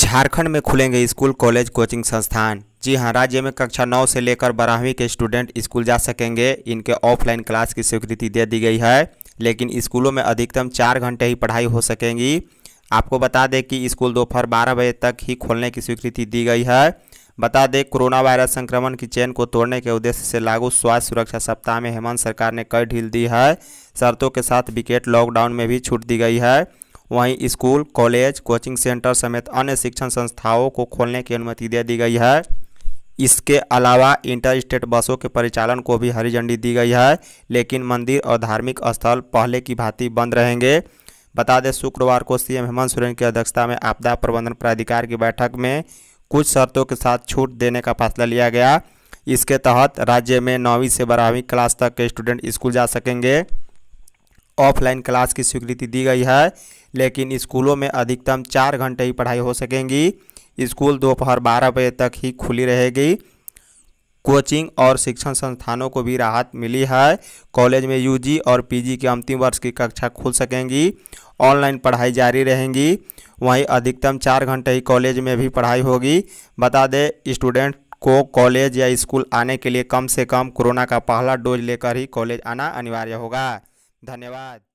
झारखंड में खुलेंगे school college coaching संस्थान जी हाँ राज्य में कक्षा नौ से लेकर बारहवीं के स्टूडेंट स्कूल जा सकेंगे इनके ऑफलाइन क्लास की स्वीकृति दे दी गई है लेकिन स्कूलों में अधिकतम चार घंटे ही पढ़ाई हो सकेंगी आपको बता दें कि स्कूल दोपहर बारह बजे तक ही खोलने की स्वीकृति दी गई है बता दें कोरोना वायरस संक्रमण की चेन को तोड़ने के उद्देश्य से लागू स्वास्थ्य सुरक्षा सप्ताह में हेमंत सरकार ने कई ढील दी है शर्तों के साथ विकेट लॉकडाउन में भी छूट दी गई है वहीं स्कूल कॉलेज कोचिंग सेंटर समेत अन्य शिक्षण संस्थाओं को खोलने की अनुमति दे दी गई है इसके अलावा इंटर स्टेट बसों के परिचालन को भी हरी झंडी दी गई है लेकिन मंदिर और धार्मिक स्थल पहले की भांति बंद रहेंगे बता दें शुक्रवार को सीएम हेमंत सोरेन की अध्यक्षता में आपदा प्रबंधन प्राधिकार की बैठक में कुछ शर्तों के साथ छूट देने का फैसला लिया गया इसके तहत राज्य में नौवीं से बारहवीं क्लास तक के स्टूडेंट स्कूल जा सकेंगे ऑफलाइन क्लास की स्वीकृति दी गई है लेकिन स्कूलों में अधिकतम चार घंटे ही पढ़ाई हो सकेंगी स्कूल दोपहर बारह बजे तक ही खुली रहेगी कोचिंग और शिक्षण संस्थानों को भी राहत मिली है कॉलेज में यूजी और पीजी के अंतिम वर्ष की कक्षा खुल सकेंगी ऑनलाइन पढ़ाई जारी रहेंगी वहीं अधिकतम चार घंटे ही कॉलेज में भी पढ़ाई होगी बता दें स्टूडेंट को कॉलेज या स्कूल आने के लिए कम से कम कोरोना का पहला डोज लेकर ही कॉलेज आना अनिवार्य होगा धन्यवाद